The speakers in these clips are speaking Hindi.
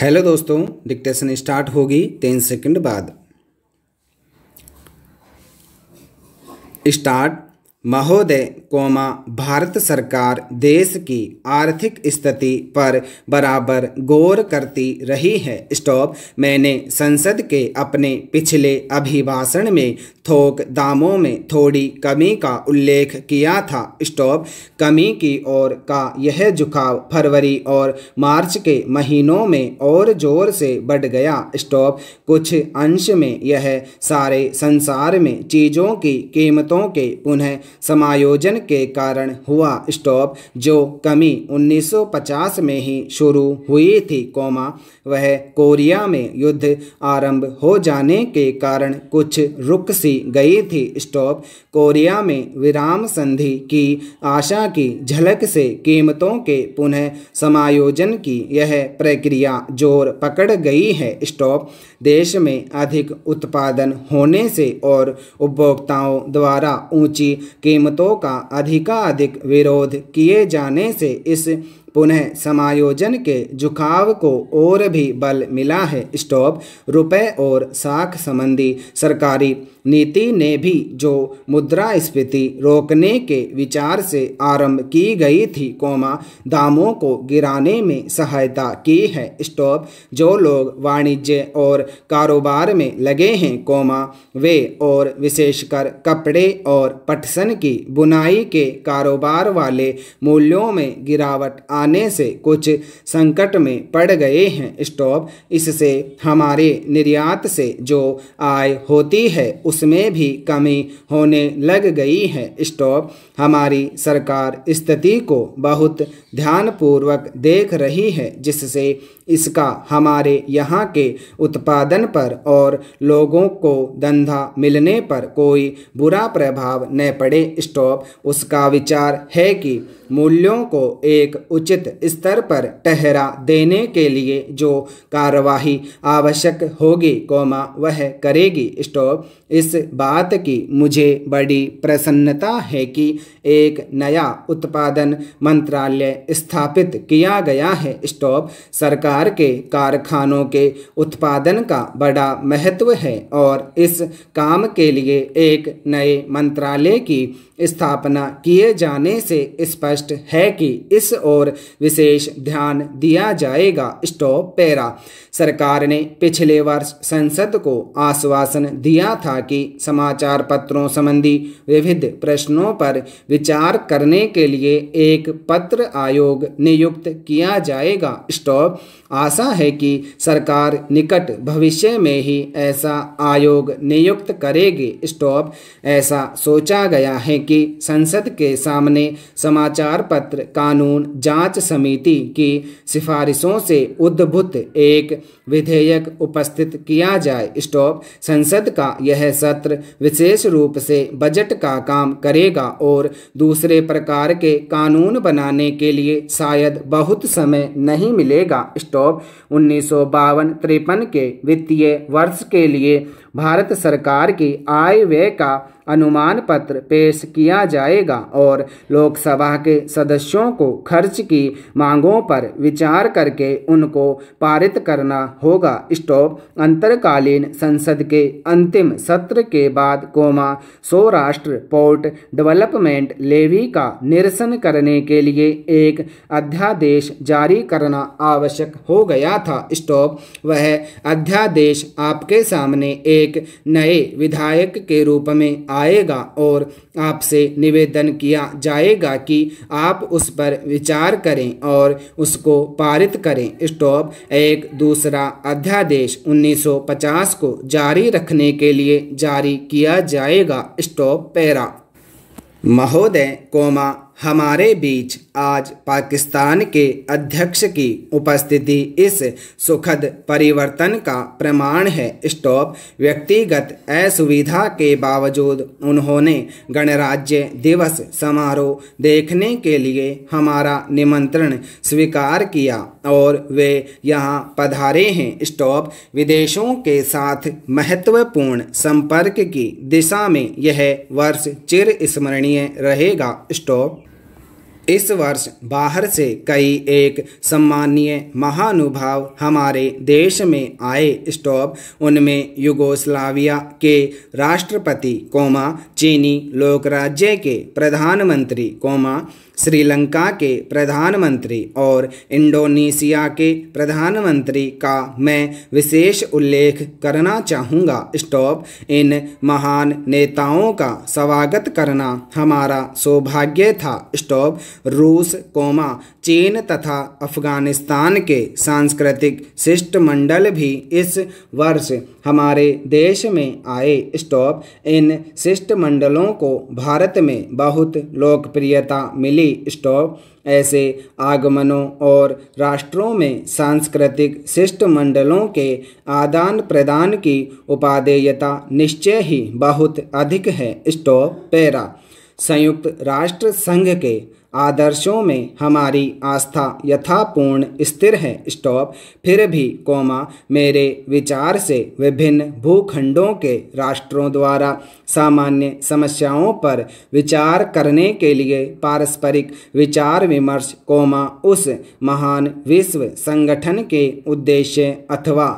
हेलो दोस्तों डिक्टेशन स्टार्ट होगी तीन सेकंड बाद स्टार्ट महोदय कोमा भारत सरकार देश की आर्थिक स्थिति पर बराबर गौर करती रही है स्टॉप मैंने संसद के अपने पिछले अभिभाषण में थोक दामों में थोड़ी कमी का उल्लेख किया था स्टॉप कमी की ओर का यह झुकाव फरवरी और मार्च के महीनों में और जोर से बढ़ गया स्टॉप कुछ अंश में यह सारे संसार में चीज़ों की कीमतों के पुनः समायोजन के कारण हुआ स्टॉप जो कमी 1950 में ही शुरू हुई थी कोमा वह कोरिया में युद्ध आरंभ हो जाने के कारण कुछ रुक सी गई थी स्टॉप कोरिया में विराम संधि की आशा की झलक से कीमतों के पुनः समायोजन की यह प्रक्रिया जोर पकड़ गई है स्टॉप देश में अधिक उत्पादन होने से और उपभोक्ताओं द्वारा ऊंची कीमतों का अधिकाधिक विरोध किए जाने से इस पुनः समायोजन के झुकाव को और भी बल मिला है स्टॉप रुपए और साख संबंधी सरकारी नीति ने भी जो मुद्रास्फीति रोकने के विचार से आरंभ की गई थी कोमा दामों को गिराने में सहायता की है स्टॉप जो लोग वाणिज्य और कारोबार में लगे हैं कोमा वे और विशेषकर कपड़े और पटसन की बुनाई के कारोबार वाले मूल्यों में गिरावट आने से कुछ संकट में पड़ गए हैं स्टॉप इससे हमारे निर्यात से जो आय होती है उस उसमें भी कमी होने लग गई है स्टॉप हमारी सरकार स्थिति को बहुत ध्यानपूर्वक देख रही है जिससे इसका हमारे यहाँ के उत्पादन पर और लोगों को धंधा मिलने पर कोई बुरा प्रभाव न पड़े स्टॉप उसका विचार है कि मूल्यों को एक उचित स्तर पर ठहरा देने के लिए जो कार्यवाही आवश्यक होगी कोमा वह करेगी स्टॉप इस इस बात की मुझे बड़ी प्रसन्नता है कि एक नया उत्पादन मंत्रालय स्थापित किया गया है स्टॉप सरकार के कारखानों के उत्पादन का बड़ा महत्व है और इस काम के लिए एक नए मंत्रालय की स्थापना किए जाने से स्पष्ट है कि इस ओर विशेष ध्यान दिया जाएगा स्टॉप पैरा सरकार ने पिछले वर्ष संसद को आश्वासन दिया था की समाचार पत्रों संबंधी विविध प्रश्नों पर विचार करने के लिए एक पत्र आयोग नियुक्त किया जाएगा स्टॉप आशा है कि सरकार निकट भविष्य में ही ऐसा आयोग नियुक्त करेगी स्टॉप ऐसा सोचा गया है कि संसद के सामने समाचार पत्र कानून जांच समिति की सिफारिशों से उद्भुत एक विधेयक उपस्थित किया जाए स्टॉप संसद का यह सत्र विशेष रूप से बजट का काम करेगा और दूसरे प्रकार के कानून बनाने के लिए शायद बहुत समय नहीं मिलेगा स्टॉप स्टॉप उन्नीस सौ के वित्तीय वर्ष के लिए भारत सरकार की आय व्यय का अनुमान पत्र पेश किया जाएगा और लोकसभा के सदस्यों को खर्च की मांगों पर विचार करके उनको पारित करना होगा स्टॉप अंतरकालीन संसद के अंतिम सत्र के बाद comma Saurashtra port development levy का निरसन करने के लिए एक अध्यादेश जारी करना आवश्यक हो गया था स्टॉप वह अध्यादेश आपके सामने एक नए विधायक के रूप में आएगा और आपसे निवेदन किया जाएगा कि आप उस पर विचार करें और उसको पारित करें स्टॉप एक दूसरा अध्यादेश 1950 को जारी रखने के लिए जारी किया जाएगा स्टॉप पैरा महोदय कोमा हमारे बीच आज पाकिस्तान के अध्यक्ष की उपस्थिति इस सुखद परिवर्तन का प्रमाण है स्टॉप व्यक्तिगत असुविधा के बावजूद उन्होंने गणराज्य दिवस समारोह देखने के लिए हमारा निमंत्रण स्वीकार किया और वे यहाँ पधारे हैं स्टॉप विदेशों के साथ महत्वपूर्ण संपर्क की दिशा में यह वर्ष चिर स्मरणीय रहेगा स्टॉप इस वर्ष बाहर से कई एक सम्मानीय महानुभाव हमारे देश में आए स्टॉप उनमें युगोस्लाविया के राष्ट्रपति कोमा चीनी लोकराज्य के प्रधानमंत्री कोमा श्रीलंका के प्रधानमंत्री और इंडोनेशिया के प्रधानमंत्री का मैं विशेष उल्लेख करना चाहूँगा स्टॉप इन महान नेताओं का स्वागत करना हमारा सौभाग्य था स्टॉप रूस कोमा चीन तथा अफगानिस्तान के सांस्कृतिक शिष्टमंडल भी इस वर्ष हमारे देश में आए स्टॉप इन शिष्टमंडलों को भारत में बहुत लोकप्रियता मिली स्टॉप ऐसे आगमनों और राष्ट्रों में सांस्कृतिक शिष्टमंडलों के आदान प्रदान की उपादेयता निश्चय ही बहुत अधिक है स्टॉप पैरा संयुक्त राष्ट्र संघ के आदर्शों में हमारी आस्था यथापूर्ण स्थिर है स्टॉप फिर भी कोमा मेरे विचार से विभिन्न भूखंडों के राष्ट्रों द्वारा सामान्य समस्याओं पर विचार करने के लिए पारस्परिक विचार विमर्श कोमा उस महान विश्व संगठन के उद्देश्य अथवा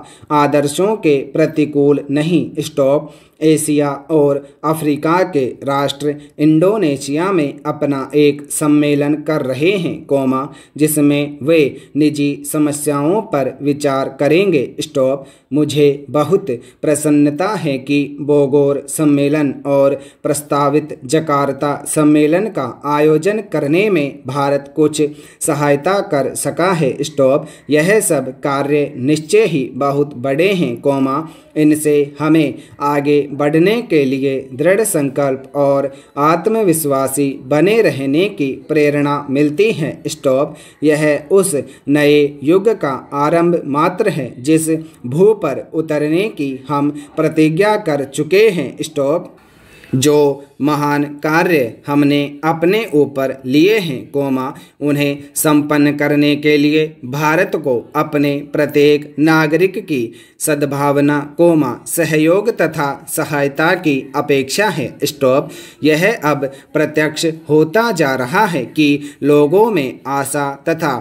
आदर्शों के प्रतिकूल नहीं स्टॉप एशिया और अफ्रीका के राष्ट्र इंडोनेशिया में अपना एक सम्मेलन कर रहे हैं कोमा जिसमें वे निजी समस्याओं पर विचार करेंगे स्टॉप मुझे बहुत प्रसन्नता है कि बोगोर सम्मेलन और प्रस्तावित जकार्ता सम्मेलन का आयोजन करने में भारत कुछ सहायता कर सका है स्टॉप यह सब कार्य निश्चय ही बहुत बड़े हैं कोमा इनसे हमें आगे बढ़ने के लिए दृढ़ संकल्प और आत्मविश्वासी बने रहने की प्रेरणा मिलती है स्टॉप यह उस नए युग का आरंभ मात्र है जिस भू पर उतरने की हम प्रतिज्ञा कर चुके हैं स्टॉप जो महान कार्य हमने अपने ऊपर लिए हैं कोमा उन्हें संपन्न करने के लिए भारत को अपने प्रत्येक नागरिक की सद्भावना कोमा सहयोग तथा सहायता की अपेक्षा है स्टॉप यह अब प्रत्यक्ष होता जा रहा है कि लोगों में आशा तथा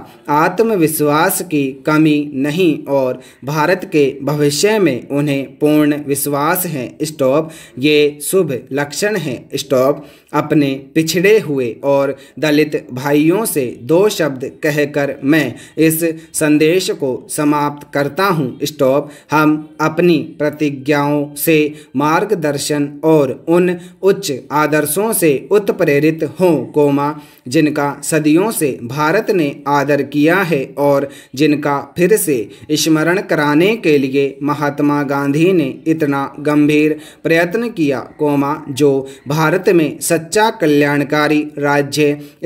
आत्मविश्वास की कमी नहीं और भारत के भविष्य में उन्हें पूर्ण विश्वास है स्टॉप ये शुभ लक्षण है स्टॉप अपने पिछड़े हुए और दलित भाइयों से दो शब्द कहकर मैं इस संदेश को समाप्त करता हूँ स्टॉप हम अपनी प्रतिज्ञाओं से मार्गदर्शन और उन उच्च आदर्शों से उत्प्रेरित हों कोमा जिनका सदियों से भारत ने आदर किया है और जिनका फिर से स्मरण कराने के लिए महात्मा गांधी ने इतना गंभीर प्रयत्न किया कोमा जो भारत में सच्चा कल्याणकारी राज्य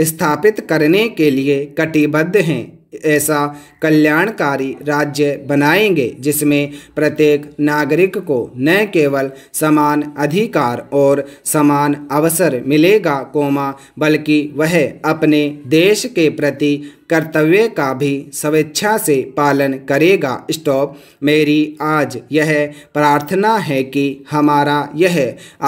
स्थापित करने के लिए कटिबद्ध हैं ऐसा कल्याणकारी राज्य बनाएंगे जिसमें प्रत्येक नागरिक को न केवल समान अधिकार और समान अवसर मिलेगा कोमा बल्कि वह अपने देश के प्रति कर्तव्य का भी स्वेच्छा से पालन करेगा स्टॉप मेरी आज यह प्रार्थना है कि हमारा यह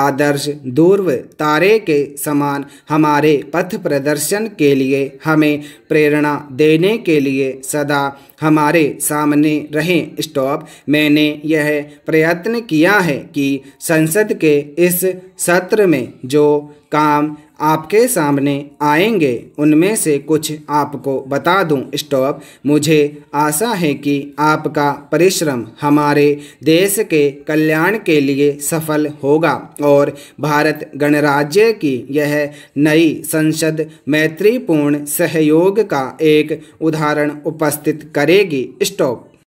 आदर्श दूर्व तारे के समान हमारे पथ प्रदर्शन के लिए हमें प्रेरणा देने के लिए सदा हमारे सामने रहें स्टॉप मैंने यह प्रयत्न किया है कि संसद के इस सत्र में जो काम आपके सामने आएंगे उनमें से कुछ आपको बता दूं स्टॉप मुझे आशा है कि आपका परिश्रम हमारे देश के कल्याण के लिए सफल होगा और भारत गणराज्य की यह नई संसद मैत्रीपूर्ण सहयोग का एक उदाहरण उपस्थित करेगी स्टॉप